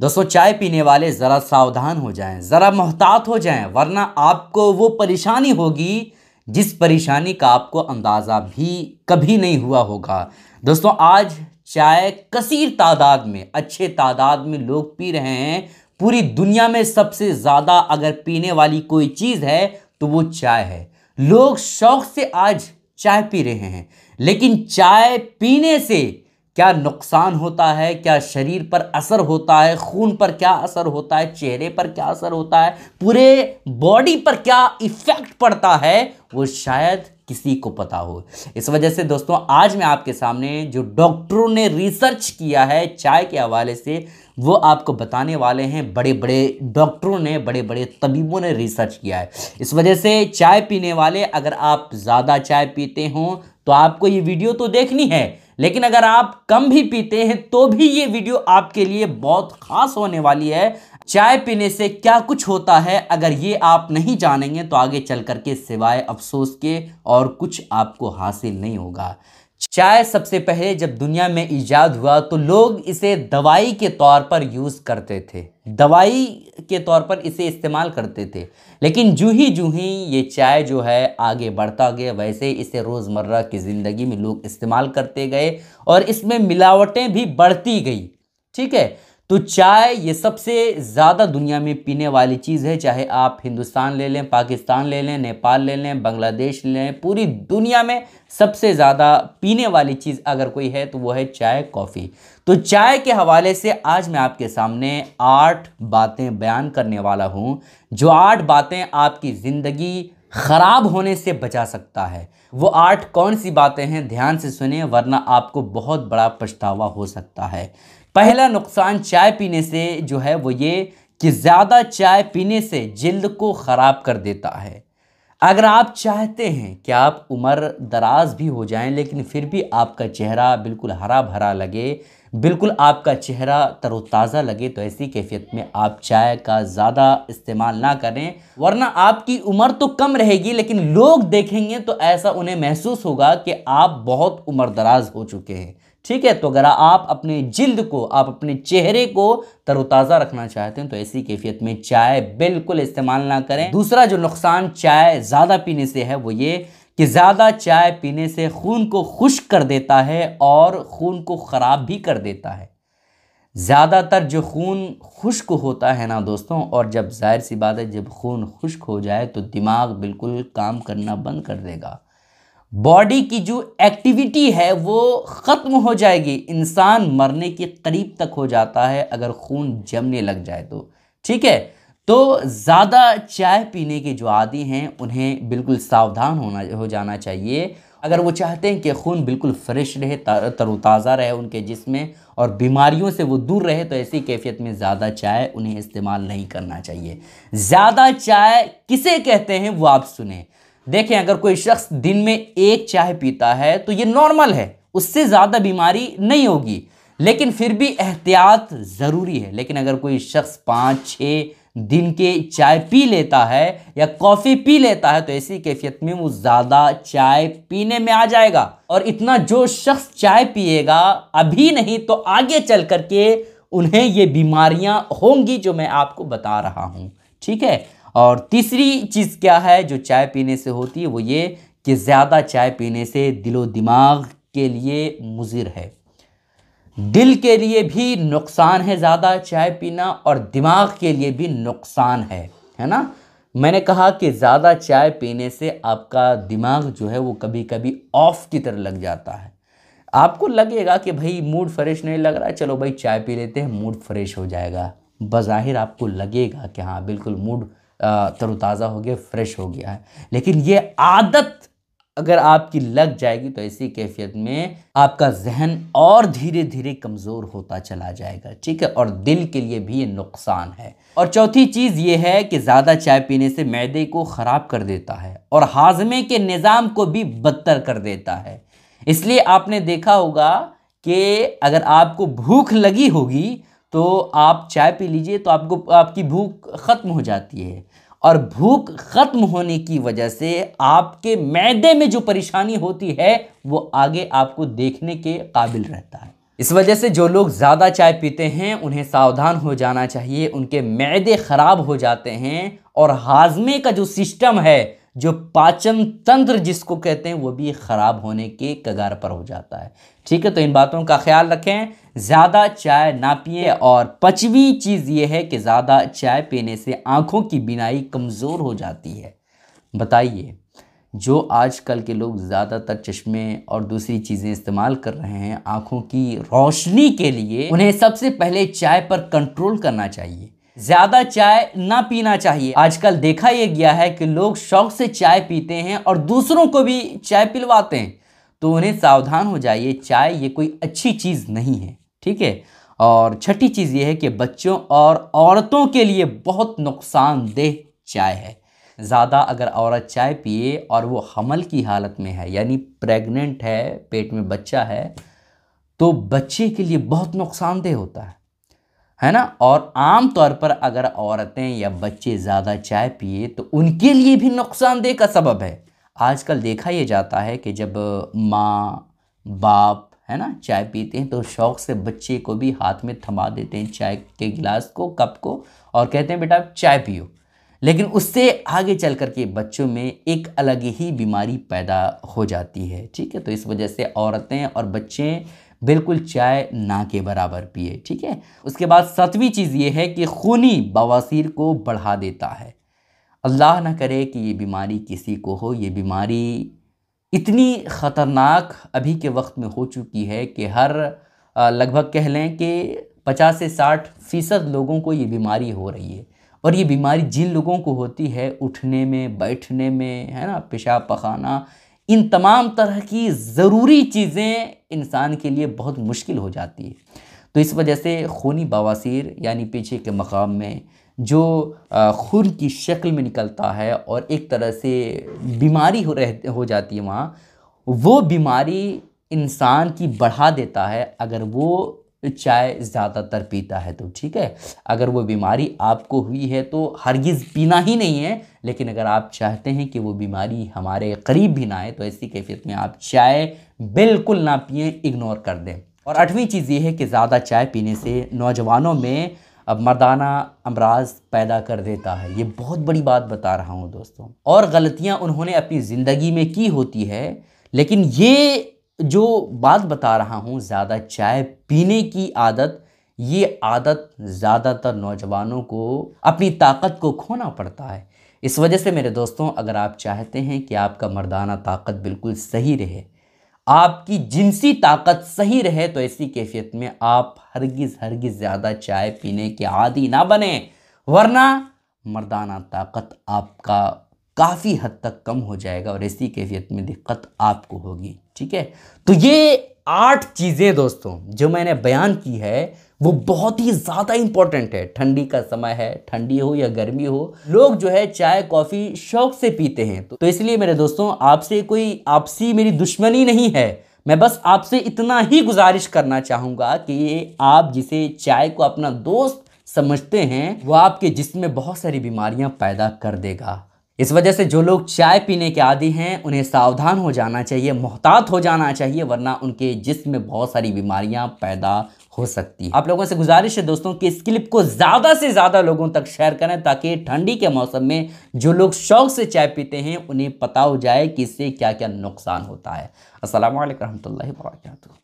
दोस्तों चाय पीने वाले ज़रा सावधान हो जाएं ज़रा मोहतात हो जाएं वरना आपको वो परेशानी होगी जिस परेशानी का आपको अंदाज़ा भी कभी नहीं हुआ होगा दोस्तों आज चाय कसीर तादाद में अच्छे तादाद में लोग पी रहे हैं पूरी दुनिया में सबसे ज़्यादा अगर पीने वाली कोई चीज़ है तो वो चाय है लोग शौक़ से आज चाय पी रहे हैं लेकिन चाय पीने से क्या नुकसान होता है क्या शरीर पर असर होता है खून पर क्या असर होता है चेहरे पर क्या असर होता है पूरे बॉडी पर क्या इफ़ेक्ट पड़ता है वो शायद किसी को पता हो इस वजह से दोस्तों आज मैं आपके सामने जो डॉक्टरों ने रिसर्च किया है चाय के हवाले से वो आपको बताने वाले हैं बड़े बड़े डॉक्टरों ने बड़े बड़े तबीबों ने रिसर्च किया है इस वजह से चाय पीने वाले अगर आप ज़्यादा चाय पीते हों तो आपको ये वीडियो तो देखनी है लेकिन अगर आप कम भी पीते हैं तो भी ये वीडियो आपके लिए बहुत खास होने वाली है चाय पीने से क्या कुछ होता है अगर ये आप नहीं जानेंगे तो आगे चल करके सिवाय अफसोस के और कुछ आपको हासिल नहीं होगा चाय सबसे पहले जब दुनिया में ईजाद हुआ तो लोग इसे दवाई के तौर पर यूज़ करते थे दवाई के तौर पर इसे इस्तेमाल करते थे लेकिन जू ही जू ही ये चाय जो है आगे बढ़ता गया वैसे इसे रोज़मर्रा की ज़िंदगी में लोग इस्तेमाल करते गए और इसमें मिलावटें भी बढ़ती गई ठीक है तो चाय ये सबसे ज़्यादा दुनिया में पीने वाली चीज़ है चाहे आप हिंदुस्तान ले लें पाकिस्तान ले लें नेपाल ले लें बांग्लादेश ले लें पूरी दुनिया में सबसे ज़्यादा पीने वाली चीज़ अगर कोई है तो वो है चाय कॉफ़ी तो चाय के हवाले से आज मैं आपके सामने आठ बातें बयान करने वाला हूँ जो आठ बातें आपकी ज़िंदगी ख़राब होने से बचा सकता है वो आठ कौन सी बातें हैं ध्यान से सुने वरना आपको बहुत बड़ा पछतावा हो सकता है पहला नुकसान चाय पीने से जो है वो ये कि ज़्यादा चाय पीने से जल्द को ख़राब कर देता है अगर आप चाहते हैं कि आप उम्र दराज भी हो जाएं लेकिन फिर भी आपका चेहरा बिल्कुल हरा भरा लगे बिल्कुल आपका चेहरा तरोताज़ा लगे तो ऐसी कैफियत में आप चाय का ज़्यादा इस्तेमाल ना करें वरना आपकी उम्र तो कम रहेगी लेकिन लोग देखेंगे तो ऐसा उन्हें महसूस होगा कि आप बहुत उम्र दराज हो चुके हैं ठीक है तो अगर आप अपने जिल्द को आप अपने चेहरे को तरोताज़ा रखना चाहते हैं तो ऐसी कैफियत में चाय बिल्कुल इस्तेमाल ना करें दूसरा जो नुकसान चाय ज़्यादा पीने से है वो ये कि ज़्यादा चाय पीने से खून को खुश कर देता है और खून को ख़राब भी कर देता है ज़्यादातर जो खून खुश्क होता है ना दोस्तों और जब जाहिर सी बात है जब खून खुश्क हो जाए तो दिमाग बिल्कुल काम करना बंद कर देगा बॉडी की जो एक्टिविटी है वो ख़त्म हो जाएगी इंसान मरने के करीब तक हो जाता है अगर खून जमने लग जाए तो ठीक है तो ज़्यादा चाय पीने के जो आदि हैं उन्हें बिल्कुल सावधान होना हो जाना चाहिए अगर वो चाहते हैं कि खून बिल्कुल फ्रेश रहे तरोताज़ा रहे उनके जिसमें और बीमारियों से वो दूर रहे तो ऐसी कैफियत में ज़्यादा चाय उन्हें इस्तेमाल नहीं करना चाहिए ज़्यादा चाय किसे कहते हैं वो आप सुने देखें अगर कोई शख्स दिन में एक चाय पीता है तो ये नॉर्मल है उससे ज़्यादा बीमारी नहीं होगी लेकिन फिर भी एहतियात ज़रूरी है लेकिन अगर कोई शख्स पाँच छः दिन के चाय पी लेता है या कॉफ़ी पी लेता है तो ऐसी कैफियत में वो ज़्यादा चाय पीने में आ जाएगा और इतना जो शख्स चाय पिएगा अभी नहीं तो आगे चल करके उन्हें ये बीमारियाँ होंगी जो मैं आपको बता रहा हूँ ठीक है और तीसरी चीज़ क्या है जो चाय पीने से होती है वो ये कि ज़्यादा चाय पीने से दिलो दिमाग के लिए मुजिर है दिल के लिए भी नुकसान है ज़्यादा चाय पीना और दिमाग के लिए भी नुकसान है है ना मैंने कहा कि ज़्यादा चाय पीने से आपका दिमाग जो है वो कभी कभी ऑफ़ की तरह लग जाता है आपको लगेगा कि भाई मूड फ्रेश नहीं लग रहा चलो भाई चाय पी लेते हैं मूड फ्रेश हो जाएगा बज़ाहिर आपको लगेगा कि हाँ बिल्कुल मूड तरोताज़ा हो गया फ्रेश हो गया है लेकिन ये आदत अगर आपकी लग जाएगी तो ऐसी कैफियत में आपका जहन और धीरे धीरे कमज़ोर होता चला जाएगा ठीक है और दिल के लिए भी ये नुकसान है और चौथी चीज़ ये है कि ज़्यादा चाय पीने से मैदे को ख़राब कर देता है और हाजमे के निज़ाम को भी बदतर कर देता है इसलिए आपने देखा होगा कि अगर आपको भूख लगी होगी तो आप चाय पी लीजिए तो आपको आपकी भूख ख़त्म हो जाती है और भूख ख़त्म होने की वजह से आपके मैदे में जो परेशानी होती है वो आगे आपको देखने के काबिल रहता है इस वजह से जो लोग ज़्यादा चाय पीते हैं उन्हें सावधान हो जाना चाहिए उनके मैदे ख़राब हो जाते हैं और हाजमे का जो सिस्टम है जो पाचन तंत्र जिसको कहते हैं वो भी ख़राब होने के कगार पर हो जाता है ठीक है तो इन बातों का ख्याल रखें ज़्यादा चाय ना पिए और पचवीं चीज़ ये है कि ज़्यादा चाय पीने से आँखों की बिनाई कमज़ोर हो जाती है बताइए जो आजकल के लोग ज़्यादातर चश्मे और दूसरी चीज़ें इस्तेमाल कर रहे हैं आँखों की रोशनी के लिए उन्हें सबसे पहले चाय पर कंट्रोल करना चाहिए ज़्यादा चाय ना पीना चाहिए आजकल देखा यह गया है कि लोग शौक से चाय पीते हैं और दूसरों को भी चाय पिलवाते हैं तो उन्हें सावधान हो जाइए चाय ये कोई अच्छी चीज़ नहीं है ठीक है और छठी चीज़ ये है कि बच्चों और औरतों के लिए बहुत नुकसानदेह चाय है ज़्यादा अगर औरत चाय पिए और वो हमल की हालत में है यानी प्रेग्नेंट है पेट में बच्चा है तो बच्चे के लिए बहुत नुकसानदेह होता है है ना और आम तौर पर अगर औरतें या बच्चे ज़्यादा चाय पिए तो उनके लिए भी नुकसानदेह का सबब है आजकल देखा यह जाता है कि जब माँ बाप है ना चाय पीते हैं तो शौक़ से बच्चे को भी हाथ में थमा देते हैं चाय के गिलास को कप को और कहते हैं बेटा चाय पियो लेकिन उससे आगे चल कर के बच्चों में एक अलग ही बीमारी पैदा हो जाती है ठीक है तो इस वजह से औरतें और बच्चे बिल्कुल चाय ना के बराबर पिए ठीक है उसके बाद सातवीं चीज़ ये है कि खूनी बवासीर को बढ़ा देता है अल्लाह ना करे कि ये बीमारी किसी को हो ये बीमारी इतनी ख़तरनाक अभी के वक्त में हो चुकी है कि हर लगभग कह लें कि पचास से साठ फ़ीसद लोगों को ये बीमारी हो रही है और ये बीमारी जिन लोगों को होती है उठने में बैठने में है ना पेशाब पखाना इन तमाम तरह की ज़रूरी चीज़ें इंसान के लिए बहुत मुश्किल हो जाती है तो इस वजह से खूनी बवासीर यानी पीछे के मकाम में जो खून की शक्ल में निकलता है और एक तरह से बीमारी हो रह हो जाती है वहाँ वो बीमारी इंसान की बढ़ा देता है अगर वो चाय ज़्यादातर पीता है तो ठीक है अगर वो बीमारी आपको हुई है तो हरगिज़ पीना ही नहीं है लेकिन अगर आप चाहते हैं कि वो बीमारी हमारे करीब भी ना आए तो ऐसी कैफियत में आप चाय बिल्कुल ना पिए इग्नोर कर दें और आठवीं चीज़ ये है कि ज़्यादा चाय पीने से नौजवानों में अब मर्दाना अमराज पैदा कर देता है ये बहुत बड़ी बात बता रहा हूँ दोस्तों और गलतियाँ उन्होंने अपनी ज़िंदगी में की होती है लेकिन ये जो बात बता रहा हूँ ज़्यादा चाय पीने की आदत ये आदत ज़्यादातर नौजवानों को अपनी ताकत को खोना पड़ता है इस वजह से मेरे दोस्तों अगर आप चाहते हैं कि आपका मर्दाना ताकत बिल्कुल सही रहे आपकी जिनसी ताकत सही रहे तो ऐसी कैफियत में आप हरगिज़ हरगिज़ ज़्यादा चाय पीने के आदि ना बने वरना मर्दाना ताकत आपका काफ़ी हद तक कम हो जाएगा और ऐसी कैफियत में दिक्कत आपको होगी ठीक है तो ये आठ चीज़ें दोस्तों जो मैंने बयान की है वो बहुत ही ज़्यादा इम्पॉर्टेंट है ठंडी का समय है ठंडी हो या गर्मी हो लोग जो है चाय कॉफ़ी शौक से पीते हैं तो, तो इसलिए मेरे दोस्तों आपसे कोई आपसी मेरी दुश्मनी नहीं है मैं बस आपसे इतना ही गुजारिश करना चाहूँगा कि आप जिसे चाय को अपना दोस्त समझते हैं वह आपके जिसम में बहुत सारी बीमारियाँ पैदा कर देगा इस वजह से जो लोग चाय पीने के आदि हैं उन्हें सावधान हो जाना चाहिए मोहतात हो जाना चाहिए वरना उनके जिस्म में बहुत सारी बीमारियां पैदा हो सकती है आप लोगों से गुजारिश है दोस्तों कि इस क्लिप को ज़्यादा से ज़्यादा लोगों तक शेयर करें ताकि ठंडी के मौसम में जो लोग शौक से चाय पीते हैं उन्हें पता हो जाए कि इससे क्या क्या नुकसान होता है असल वरहमल वर्का